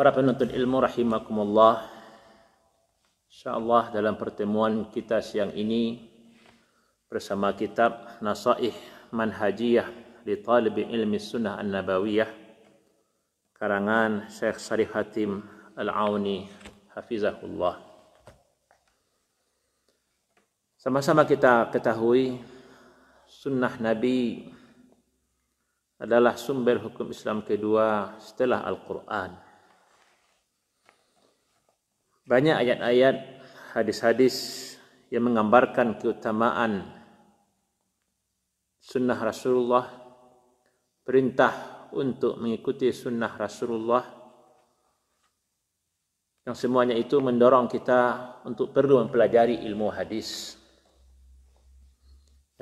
Para penuntut ilmu rahimakumullah InsyaAllah dalam pertemuan kita siang ini Bersama kitab Nasaih Manhajiyah Di Talibi Ilmi Sunnah An-Nabawiyah Karangan Syekh Sari Hatim Al-Auni Hafizahullah Sama-sama kita ketahui Sunnah Nabi adalah sumber hukum Islam kedua setelah Al-Quran banyak ayat-ayat hadis-hadis yang menggambarkan keutamaan sunnah Rasulullah perintah untuk mengikuti sunnah Rasulullah yang semuanya itu mendorong kita untuk perlu mempelajari ilmu hadis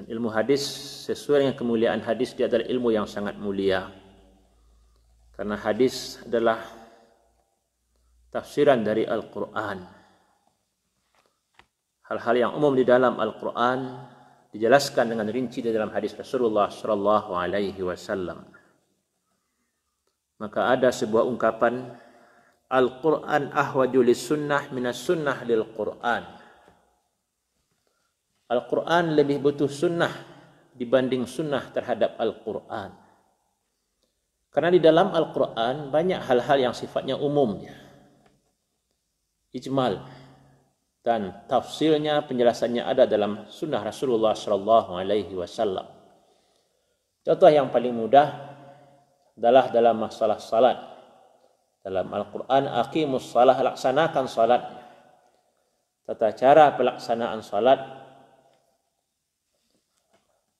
dan ilmu hadis sesuai dengan kemuliaan hadis dia adalah ilmu yang sangat mulia karena hadis adalah tafsiran dari Al-Quran. Hal-hal yang umum di dalam Al-Quran dijelaskan dengan rinci di dalam hadis Rasulullah Sallallahu Alaihi Wasallam. Maka ada sebuah ungkapan Al-Quran ahwaju sunnah minas sunnah lil Quran. Al-Quran lebih butuh sunnah dibanding sunnah terhadap Al-Quran. Karena di dalam Al-Quran banyak hal-hal yang sifatnya umumnya ijmal dan tafsirnya penjelasannya ada dalam sunnah Rasulullah sallallahu alaihi wasallam. Contoh yang paling mudah adalah dalam masalah salat. Dalam Al-Qur'an aqimus salah laksanakan salat. Tata cara pelaksanaan salat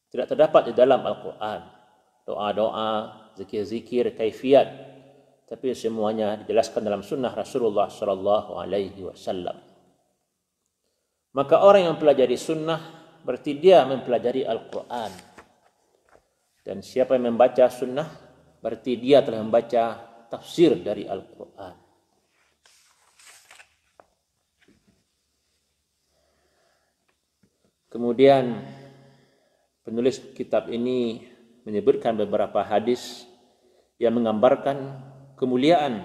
tidak terdapat di dalam Al-Qur'an. Doa-doa, zikir-zikir, kaifiat tapi semuanya dijelaskan dalam sunnah Rasulullah sallallahu alaihi wasallam. Maka orang yang mempelajari sunnah berarti dia mempelajari Al-Qur'an. Dan siapa yang membaca sunnah berarti dia telah membaca tafsir dari Al-Qur'an. Kemudian penulis kitab ini menyebutkan beberapa hadis yang menggambarkan kemuliaan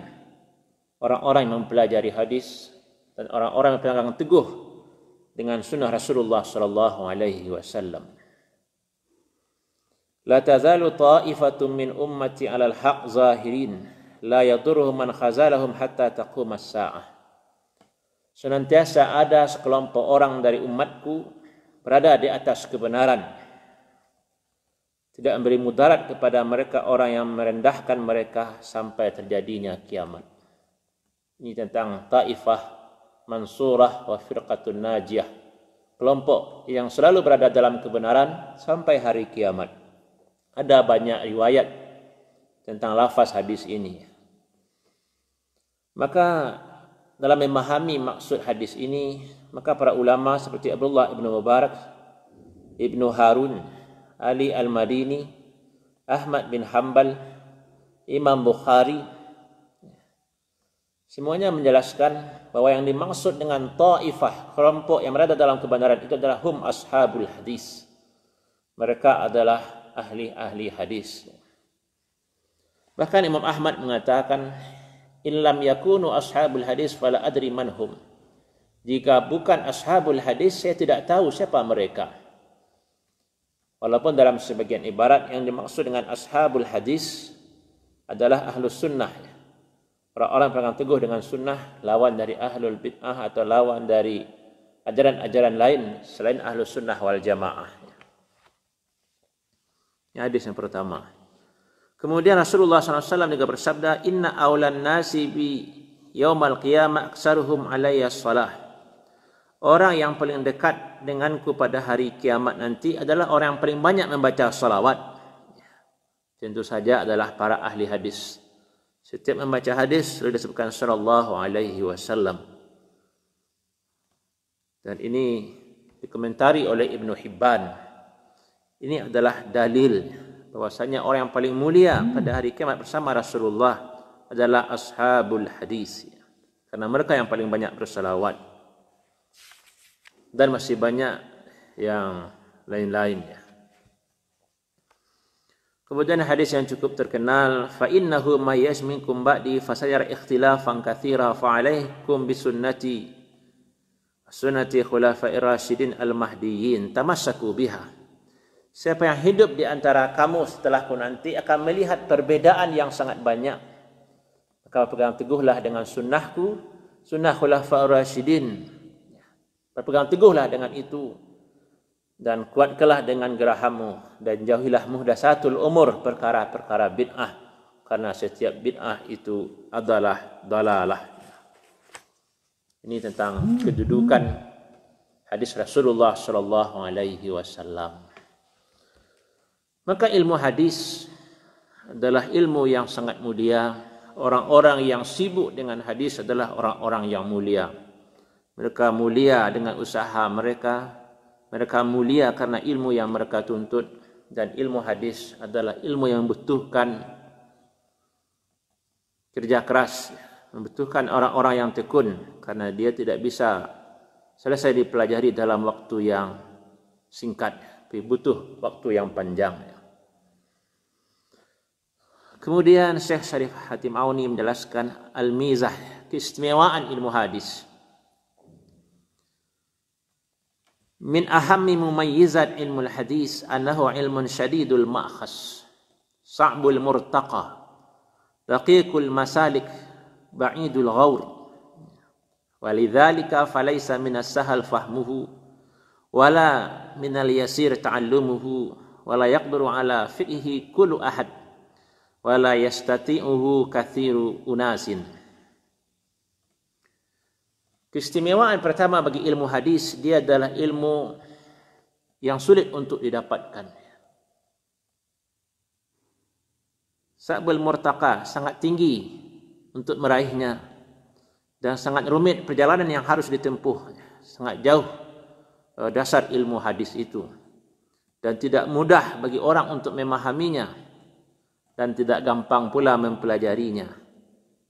orang-orang yang mempelajari hadis dan orang-orang yang pegang teguh dengan sunnah Rasulullah sallallahu alaihi wasallam. لا تزال طائفة من أمتي على الحق ظاهرين لا يضرهم من خزالهم حتى تقوم الساعة Senantiasa ada sekelompok orang dari umatku berada di atas kebenaran tidak memberi mudarat kepada mereka orang yang merendahkan mereka sampai terjadinya kiamat. Ini tentang Taifah Mansurah wa Firqatun Najiyah. Kelompok yang selalu berada dalam kebenaran sampai hari kiamat. Ada banyak riwayat tentang lafaz hadis ini. Maka dalam memahami maksud hadis ini, maka para ulama seperti Abdullah Ibn Mubarak, Ibn Harun, Ali Al-Madini, Ahmad bin Hanbal, Imam Bukhari. Semuanya menjelaskan bahawa yang dimaksud dengan ta'ifah, kelompok yang berada dalam kebenaran itu adalah hum ashabul hadis. Mereka adalah ahli-ahli hadis. Bahkan Imam Ahmad mengatakan, Illam yakunu ashabul hadis fala adri manhum. Jika bukan ashabul hadis, saya tidak tahu siapa Mereka. Walaupun dalam sebagian ibarat yang dimaksud dengan ashabul hadis adalah ahlu sunnah. Orang-orang pegang teguh dengan sunnah lawan dari ahlul bid'ah atau lawan dari ajaran-ajaran lain selain ahlu sunnah wal jamaah. Ini hadis yang pertama. Kemudian Rasulullah SAW juga bersabda, Inna awlan nasi bi yawmal qiyamah aksaruhum alaiya salah orang yang paling dekat denganku pada hari kiamat nanti adalah orang yang paling banyak membaca salawat. Tentu saja adalah para ahli hadis. Setiap membaca hadis sudah disebutkan sallallahu alaihi wasallam. Dan ini dikomentari oleh Ibn Hibban. Ini adalah dalil bahwasanya orang yang paling mulia pada hari kiamat bersama Rasulullah adalah ashabul hadis. Karena mereka yang paling banyak bersalawat dan masih banyak yang lain-lain ya. Kemudian hadis yang cukup terkenal fa innahu mayyash minkum ba'di fasayar ikhtilafan katsira fa alaikum bi sunnati sunnati khulafa'ir rasyidin al mahdiyyin tamassaku biha. Siapa yang hidup di antara kamu setelahku nanti akan melihat perbedaan yang sangat banyak. Kau pegang teguhlah dengan sunnahku, sunnah khulafa'ur rasyidin Berpegang teguhlah dengan itu dan kuatkanlah dengan gerahamu dan jauhilah muhdatsatul umur perkara-perkara bid'ah karena setiap bid'ah itu adalah dalalah. Ini tentang kedudukan hadis Rasulullah sallallahu alaihi wasallam. Maka ilmu hadis adalah ilmu yang sangat mulia. Orang-orang yang sibuk dengan hadis adalah orang-orang yang mulia. Mereka mulia dengan usaha mereka. Mereka mulia karena ilmu yang mereka tuntut dan ilmu hadis adalah ilmu yang membutuhkan kerja keras, membutuhkan orang-orang yang tekun karena dia tidak bisa selesai dipelajari dalam waktu yang singkat, tapi butuh waktu yang panjang. Kemudian Syekh Syarif Hatim Auni menjelaskan al-mizah, keistimewaan ilmu hadis. من أهم مميزات علم الحديث أنه علم شديد المأخذ صعب المرتقى دقيق المسالك بعيد الغور ولذلك فليس من السهل فهمه ولا من اليسير تعلمه ولا يقدر على فئه كل أحد ولا يستطيعه كثير أناس Keistimewaan pertama bagi ilmu hadis dia adalah ilmu yang sulit untuk didapatkan. Sa'bul murtaka sangat tinggi untuk meraihnya dan sangat rumit perjalanan yang harus ditempuh. Sangat jauh eh, dasar ilmu hadis itu dan tidak mudah bagi orang untuk memahaminya dan tidak gampang pula mempelajarinya.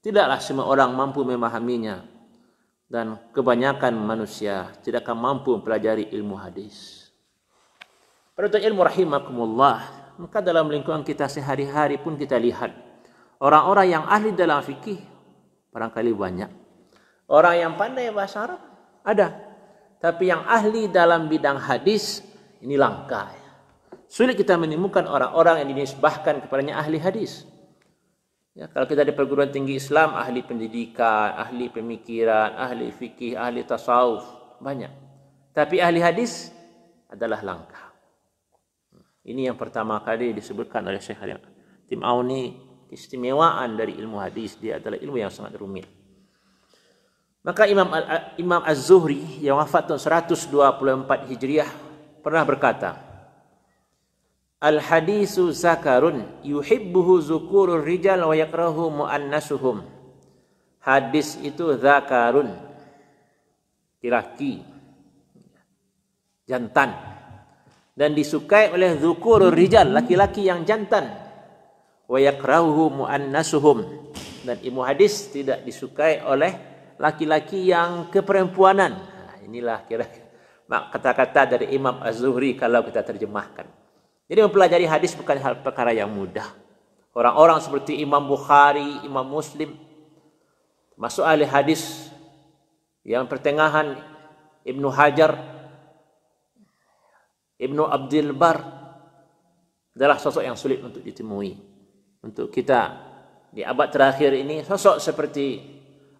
Tidaklah semua orang mampu memahaminya, dan kebanyakan manusia tidak akan mampu mempelajari ilmu hadis. Pada ilmu rahimakumullah, maka dalam lingkungan kita sehari-hari pun kita lihat orang-orang yang ahli dalam fikih barangkali banyak. Orang yang pandai bahasa Arab ada. Tapi yang ahli dalam bidang hadis ini langka. Sulit kita menemukan orang-orang yang dinisbahkan kepadanya ahli hadis. Ya, kalau kita ada perguruan tinggi Islam, ahli pendidikan, ahli pemikiran, ahli fikih, ahli tasawuf, banyak. Tapi ahli hadis adalah langka. Ini yang pertama kali disebutkan oleh Syekh Halim. Tim Auni, istimewaan dari ilmu hadis, dia adalah ilmu yang sangat rumit. Maka Imam Al Imam Az-Zuhri yang wafat tahun 124 Hijriah pernah berkata, Al hadisu zakarun yuhibbuhu zukurur rijal wa yakrahu muannasuhum. Hadis itu zakarun. Laki. Jantan. Dan disukai oleh zukurur rijal laki-laki yang jantan. Wa yakrahu muannasuhum. Dan ilmu hadis tidak disukai oleh laki-laki yang keperempuanan. Nah, ha, inilah kira-kira kata-kata dari Imam Az-Zuhri kalau kita terjemahkan. Jadi mempelajari hadis bukan hal perkara yang mudah. Orang-orang seperti Imam Bukhari, Imam Muslim, masuk ahli hadis yang pertengahan Ibnu Hajar, Ibnu Abdul Bar adalah sosok yang sulit untuk ditemui. Untuk kita di abad terakhir ini sosok seperti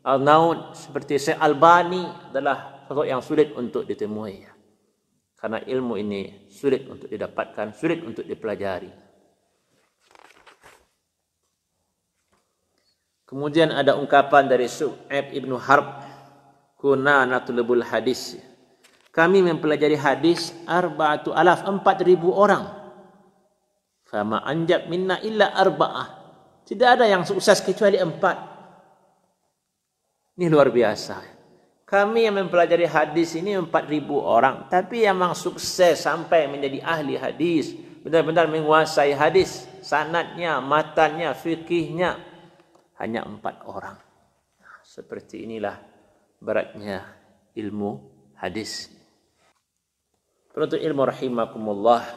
Al-Naud, seperti Syekh Bani adalah sosok yang sulit untuk ditemui karena ilmu ini sulit untuk didapatkan, sulit untuk dipelajari. Kemudian ada ungkapan dari Su'ab Ibn Harb Kuna natulubul hadis Kami mempelajari hadis Arba'atu alaf Empat ribu orang Fama anjak minna illa arba'ah Tidak ada yang sukses kecuali empat Ini luar biasa kami yang mempelajari hadis ini 4000 orang, tapi yang memang sukses sampai menjadi ahli hadis, benar-benar menguasai hadis, sanatnya, matanya, fikihnya hanya 4 orang. Nah, seperti inilah beratnya ilmu hadis. Penutup ilmu rahimakumullah.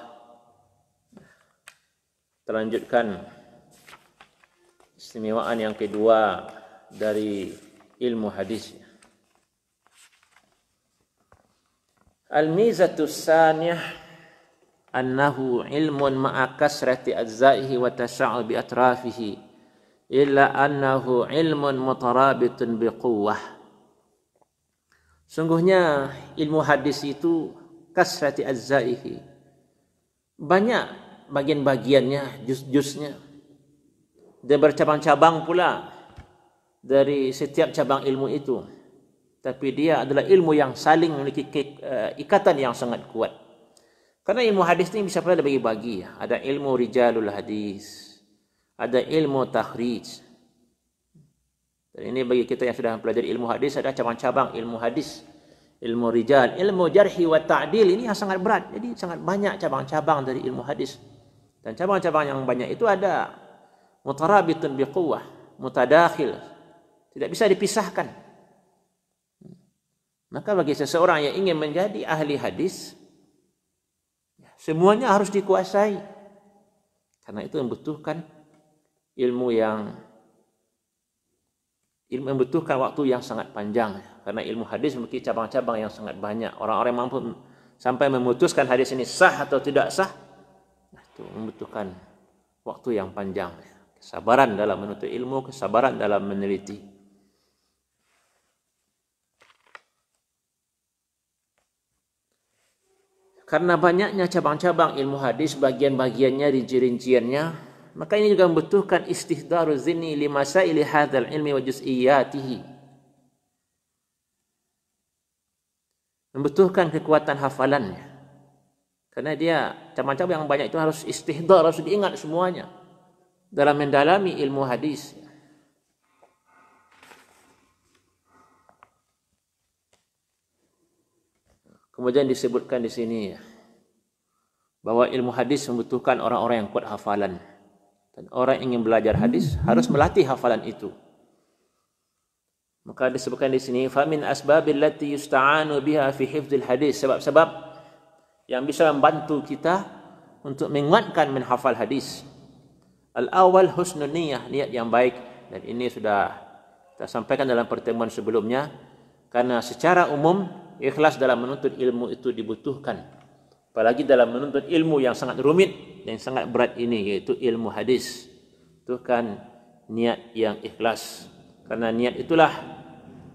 Terlanjutkan istimewaan yang kedua dari ilmu hadis. Al-mizatus saniyah annahu ilmun ma'a kasrati ajzaihi wa tasya'ubi atrafihi illa annahu ilmun mutarabitun biquwwah. Sungguhnya ilmu hadis itu kasrati ajzaihi. Banyak bagian-bagiannya, juz-juznya. Dia bercabang-cabang pula dari setiap cabang ilmu itu tapi dia adalah ilmu yang saling memiliki eh, ikatan yang sangat kuat. Karena ilmu hadis ini bisa pula dibagi-bagi. Ada ilmu rijalul hadis. Ada ilmu tahrij. Dan ini bagi kita yang sudah mempelajari ilmu hadis. Ada cabang-cabang ilmu hadis. Ilmu rijal. Ilmu jarhi wa ta'dil. Ini yang sangat berat. Jadi sangat banyak cabang-cabang dari ilmu hadis. Dan cabang-cabang yang banyak itu ada. Mutarabitun biquwah. Mutadakhil. Tidak bisa Dipisahkan. Maka bagi seseorang yang ingin menjadi ahli hadis, ya, semuanya harus dikuasai. Karena itu membutuhkan ilmu yang ilmu membutuhkan waktu yang sangat panjang. Karena ilmu hadis memiliki cabang-cabang yang sangat banyak. Orang-orang mampu sampai memutuskan hadis ini sah atau tidak sah, itu membutuhkan waktu yang panjang. Kesabaran dalam menuntut ilmu, kesabaran dalam meneliti. karena banyaknya cabang-cabang ilmu hadis bagian-bagiannya rinci-rinciannya maka ini juga membutuhkan istihdaru zinni li masaili hadzal ilmi wa juz'iyatihi membutuhkan kekuatan hafalannya karena dia cabang-cabang yang banyak itu harus istihdar harus diingat semuanya dalam mendalami ilmu hadis ya. Kemudian disebutkan di sini bahawa ilmu hadis membutuhkan orang-orang yang kuat hafalan. Dan orang ingin belajar hadis harus melatih hafalan itu. Maka disebutkan di sini, فَمِنْ أَسْبَابِ اللَّتِي يُسْتَعَانُ biha fi حِفْظِ hadis Sebab-sebab yang bisa membantu kita untuk menguatkan menhafal hadis. al awal husnul niyah, niat yang baik. Dan ini sudah kita sampaikan dalam pertemuan sebelumnya. Karena secara umum, ikhlas dalam menuntut ilmu itu dibutuhkan. Apalagi dalam menuntut ilmu yang sangat rumit dan sangat berat ini yaitu ilmu hadis. Itu kan niat yang ikhlas. Karena niat itulah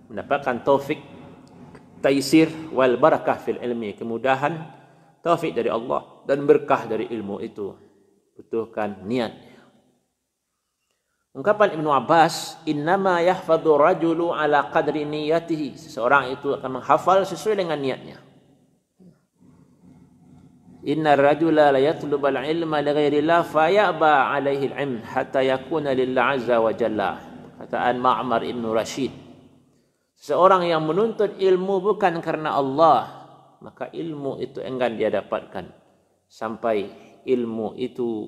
mendapatkan taufik taisir wal barakah fil ilmi, kemudahan taufik dari Allah dan berkah dari ilmu itu. Butuhkan niat Ungkapan Ibn Abbas, "Innama yahfadzu rajulu ala qadri niyatihi." Seseorang itu akan menghafal sesuai dengan niatnya. Inna rajula la yatlub al-ilma li ghairi la al-'ilm hatta yakuna lillah 'azza wa jalla. Kataan Ma'amar Ibn Rashid. Seseorang yang menuntut ilmu bukan karena Allah, maka ilmu itu enggan dia dapatkan sampai ilmu itu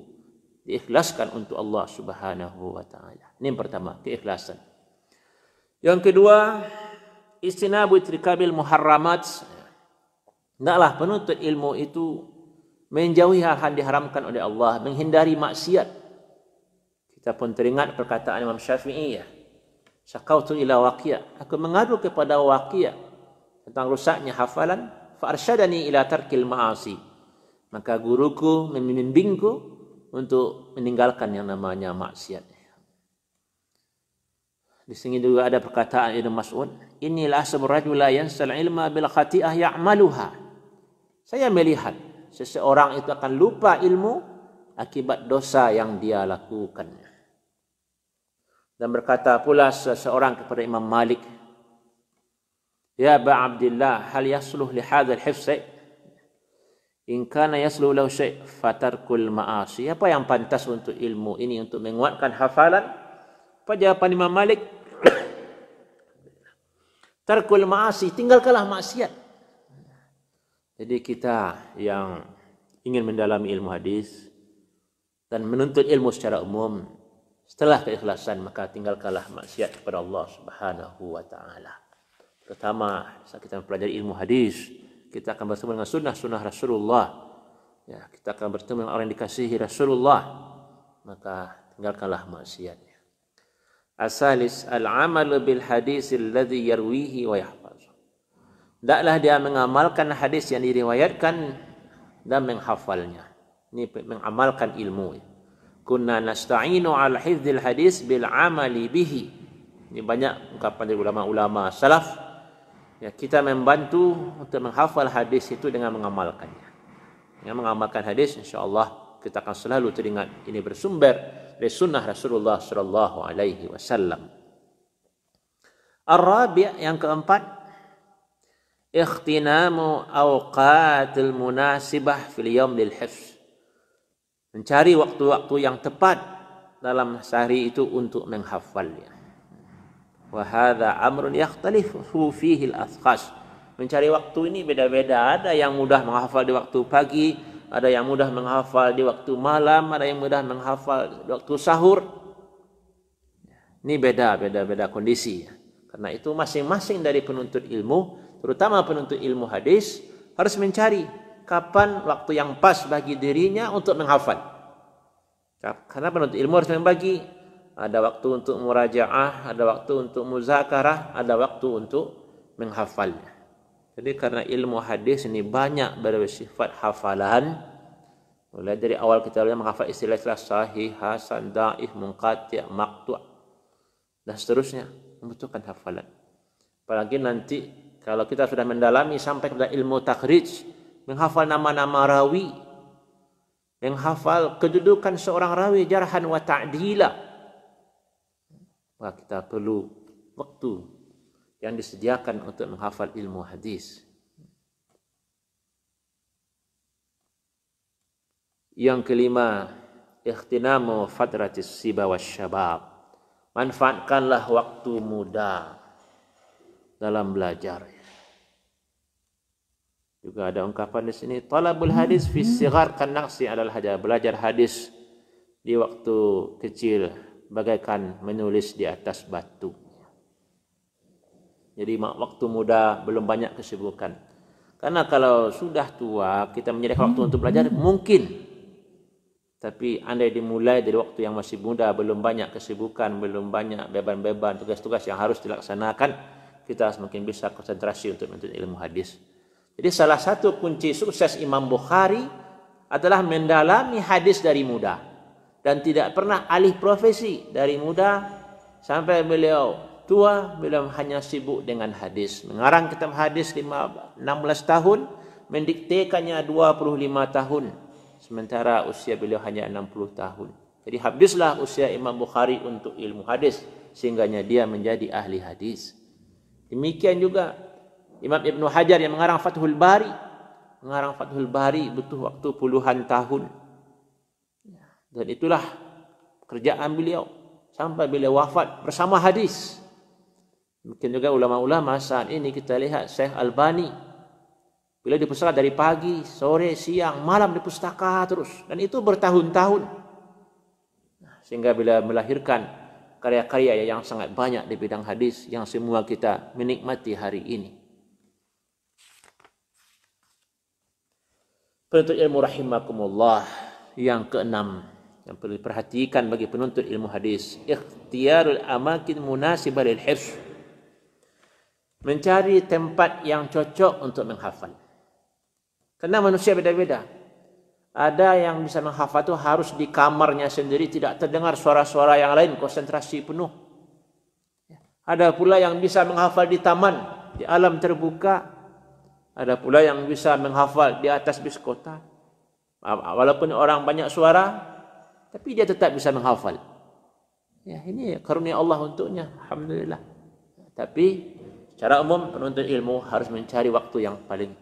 diikhlaskan untuk Allah Subhanahu wa taala. Ini yang pertama, keikhlasan. Yang kedua, istinabu trikabil muharramat. Naklah penuntut ilmu itu menjauhi hal yang diharamkan oleh Allah, menghindari maksiat. Kita pun teringat perkataan Imam Syafi'i ya. Syakautu ila waqiyah. Aku mengadu kepada waqiyah tentang rusaknya hafalan. Fa'arsyadani ila tarkil ma'asi. Maka guruku membimbingku untuk meninggalkan yang namanya maksiat. Di sini juga ada perkataan Ibn Mas'ud, inilah sabrajul la yansal ilma bil khati'ah ya'maluha. Saya melihat seseorang itu akan lupa ilmu akibat dosa yang dia lakukan. Dan berkata pula seseorang kepada Imam Malik, Ya Ba Abdullah, hal yasluh li hadzal hifsi? In kana yaslu lahu syai fatarkul ma'asi. Apa yang pantas untuk ilmu ini untuk menguatkan hafalan? Apa jawapan Imam Malik? Tarkul ma'asi, tinggalkanlah maksiat. Jadi kita yang ingin mendalami ilmu hadis dan menuntut ilmu secara umum setelah keikhlasan maka tinggalkanlah maksiat kepada Allah Subhanahu wa taala. Pertama, saat kita mempelajari ilmu hadis, kita akan bertemu dengan sunnah-sunnah Rasulullah. Ya, kita akan bertemu dengan orang yang dikasihi Rasulullah. Maka tinggalkanlah maksiatnya. Asalis al-amal bil hadis alladhi yarwihi wa yahfaz. Daklah dia mengamalkan hadis yang diriwayatkan dan menghafalnya. Ini mengamalkan ilmu. Kunna nasta'inu al-hifdhil hadis bil amali bihi. Ini banyak ungkapan dari ulama-ulama salaf ya, kita membantu untuk menghafal hadis itu dengan mengamalkannya. Dengan mengamalkan hadis, insya Allah kita akan selalu teringat ini bersumber dari sunnah Rasulullah Sallallahu Alaihi Wasallam. Arabia yang keempat, ikhtinamu awqatil munasibah fil yom lil hifz. Mencari waktu-waktu yang tepat dalam sehari itu untuk menghafalnya. Wahada amrun yakhtalifu fihi al-athqas. Mencari waktu ini beda-beda. Ada yang mudah menghafal di waktu pagi, ada yang mudah menghafal di waktu malam, ada yang mudah menghafal di waktu sahur. Ini beda, beda-beda kondisi. Karena itu masing-masing dari penuntut ilmu, terutama penuntut ilmu hadis, harus mencari kapan waktu yang pas bagi dirinya untuk menghafal. Karena penuntut ilmu harus membagi ada waktu untuk murajaah, ada waktu untuk muzakarah, ada waktu untuk menghafal. Jadi karena ilmu hadis ini banyak bersifat hafalan, mulai dari awal kita belajar menghafal istilah-istilah sahih, hasan, daif, munqati, maqtu' dan seterusnya membutuhkan hafalan. Apalagi nanti kalau kita sudah mendalami sampai kepada ilmu takhrij, menghafal nama-nama rawi, menghafal kedudukan seorang rawi jarhan wa ta'dila, maka kita perlu waktu yang disediakan untuk menghafal ilmu hadis. Yang kelima, ikhtinamu fadratis siba wa syabab. Manfaatkanlah waktu muda dalam belajar. Juga ada ungkapan di sini, talabul hadis fi sigar kanaksi adalah hajar. Belajar hadis di waktu kecil bagaikan menulis di atas batu. Jadi mak waktu muda belum banyak kesibukan. Karena kalau sudah tua kita menyediakan waktu untuk belajar mungkin. Tapi andai dimulai dari waktu yang masih muda belum banyak kesibukan, belum banyak beban-beban tugas-tugas yang harus dilaksanakan, kita semakin bisa konsentrasi untuk menuntut ilmu hadis. Jadi salah satu kunci sukses Imam Bukhari adalah mendalami hadis dari muda dan tidak pernah alih profesi dari muda sampai beliau tua beliau hanya sibuk dengan hadis mengarang kitab hadis 5, 16 tahun mendiktekannya 25 tahun sementara usia beliau hanya 60 tahun jadi habislah usia Imam Bukhari untuk ilmu hadis sehingganya dia menjadi ahli hadis demikian juga Imam Ibn Hajar yang mengarang Fathul Bari mengarang Fathul Bari butuh waktu puluhan tahun dan itulah kerjaan beliau sampai beliau wafat bersama hadis. Mungkin juga ulama-ulama saat ini kita lihat Syekh Albani beliau di pusaka dari pagi, sore, siang, malam di pustaka terus dan itu bertahun-tahun. Sehingga bila melahirkan karya-karya yang sangat banyak di bidang hadis yang semua kita menikmati hari ini. Penutup ilmu rahimakumullah yang keenam yang perlu diperhatikan bagi penuntut ilmu hadis ikhtiarul amakin munasibah lil hifz mencari tempat yang cocok untuk menghafal kerana manusia beda-beda ada yang bisa menghafal itu harus di kamarnya sendiri tidak terdengar suara-suara yang lain konsentrasi penuh ada pula yang bisa menghafal di taman di alam terbuka ada pula yang bisa menghafal di atas biskota walaupun orang banyak suara tapi dia tetap bisa menghafal. Ya, ini karunia Allah untuknya, alhamdulillah. Tapi cara umum penuntut ilmu harus mencari waktu yang paling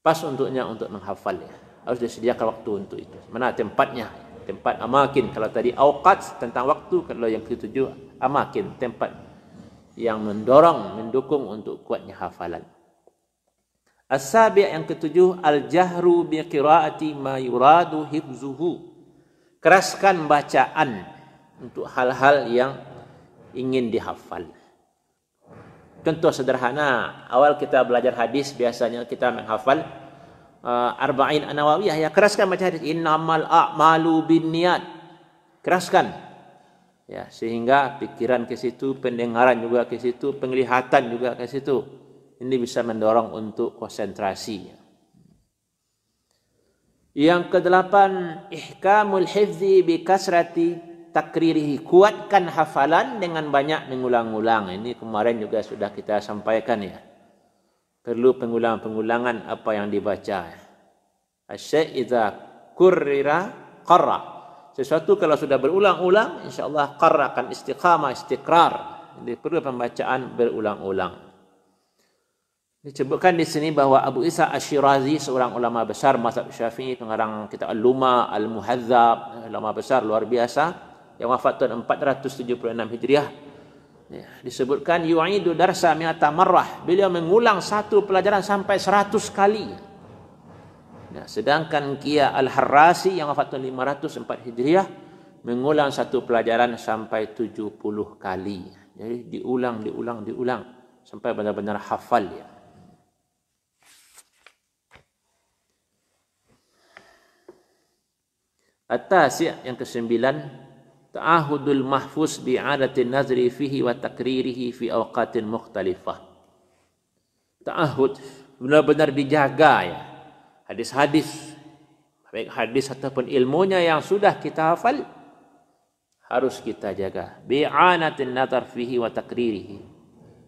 pas untuknya untuk menghafal ya. Harus disediakan waktu untuk itu. Mana tempatnya? Tempat amakin. Kalau tadi auqat tentang waktu, kalau yang ketujuh amakin, tempat yang mendorong, mendukung untuk kuatnya hafalan. as yang ketujuh al-jahru bi qira'ati ma yuradu hifzuhu keraskan bacaan untuk hal-hal yang ingin dihafal. Contoh sederhana, awal kita belajar hadis biasanya kita menghafal uh, arba'in anawawiyah ya keraskan baca hadis innamal a'malu binniat. Keraskan. Ya, sehingga pikiran ke situ, pendengaran juga ke situ, penglihatan juga ke situ. Ini bisa mendorong untuk konsentrasi. Yang kedelapan, ihkamul hifzi bi kasrati takririhi. Kuatkan hafalan dengan banyak mengulang-ulang. Ini kemarin juga sudah kita sampaikan ya. Perlu pengulangan-pengulangan apa yang dibaca. Asyik iza kurrira qarra. Sesuatu kalau sudah berulang-ulang, insyaAllah qarra akan istiqamah, istiqrar. Jadi perlu pembacaan berulang-ulang. Disebutkan di sini bahawa Abu Isa Ashirazi seorang ulama besar Mazhab Syafi'i pengarang kita Al-Luma Al-Muhazzab ulama besar luar biasa yang wafat tahun 476 Hijriah. Ya, disebutkan yu'idu darsa mi'ata marrah. Beliau mengulang satu pelajaran sampai 100 kali. Ya, sedangkan Kia Al-Harrasi yang wafat tahun 504 Hijriah mengulang satu pelajaran sampai 70 kali. Jadi diulang diulang diulang sampai benar-benar hafal ya. atas ya, yang kesembilan ta'ahudul mahfuz bi adatin nazri fihi wa takririhi fi awqatin mukhtalifah ta'ahud benar-benar dijaga ya hadis-hadis baik hadis ataupun ilmunya yang sudah kita hafal harus kita jaga bi anatin nazar fihi wa takririhi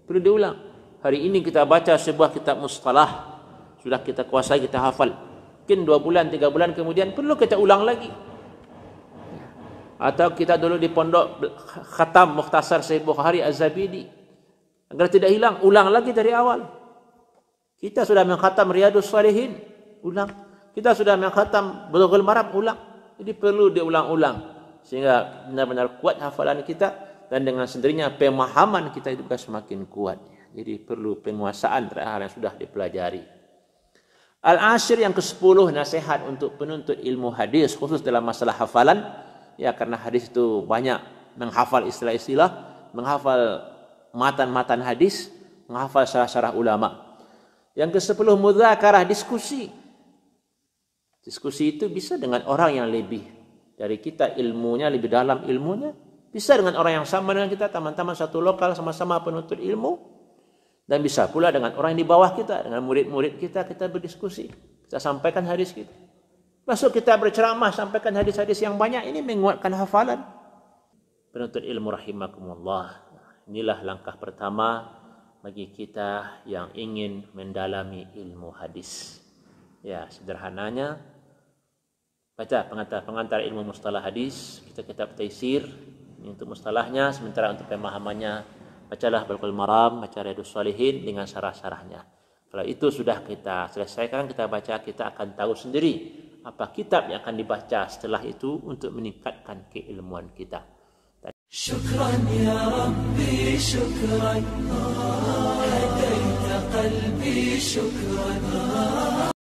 perlu diulang hari ini kita baca sebuah kitab mustalah sudah kita kuasai kita hafal mungkin dua bulan tiga bulan kemudian perlu kita ulang lagi atau kita dulu di pondok khatam mukhtasar Syekh Bukhari Az-Zabidi agar tidak hilang ulang lagi dari awal kita sudah mengkhatam Riyadus Salihin ulang kita sudah mengkhatam Bulughul Maram ulang jadi perlu diulang-ulang sehingga benar-benar kuat hafalan kita dan dengan sendirinya pemahaman kita juga semakin kuat jadi perlu penguasaan terhadap yang sudah dipelajari Al-Asyir yang ke-10 nasihat untuk penuntut ilmu hadis khusus dalam masalah hafalan ya karena hadis itu banyak menghafal istilah-istilah, menghafal matan-matan hadis, menghafal syarah-syarah ulama. Yang ke-10 mudzakarah diskusi. Diskusi itu bisa dengan orang yang lebih dari kita ilmunya, lebih dalam ilmunya. Bisa dengan orang yang sama dengan kita, teman-teman satu lokal sama-sama penuntut ilmu. Dan bisa pula dengan orang yang di bawah kita, dengan murid-murid kita, kita berdiskusi. Kita sampaikan hadis kita. Masuk kita berceramah sampaikan hadis-hadis yang banyak ini menguatkan hafalan. Penuntut ilmu rahimakumullah. Inilah langkah pertama bagi kita yang ingin mendalami ilmu hadis. Ya, sederhananya baca pengantar pengantar ilmu mustalah hadis, kita kitab taisir untuk mustalahnya sementara untuk pemahamannya bacalah Balqul Maram, baca Riyadhus Shalihin dengan syarah-syarahnya. Kalau itu sudah kita selesaikan, kita baca, kita akan tahu sendiri apa kitab yang akan dibaca setelah itu untuk meningkatkan keilmuan kita. Syukran ya Rabbi, syukran. Hadaita qalbi, syukran.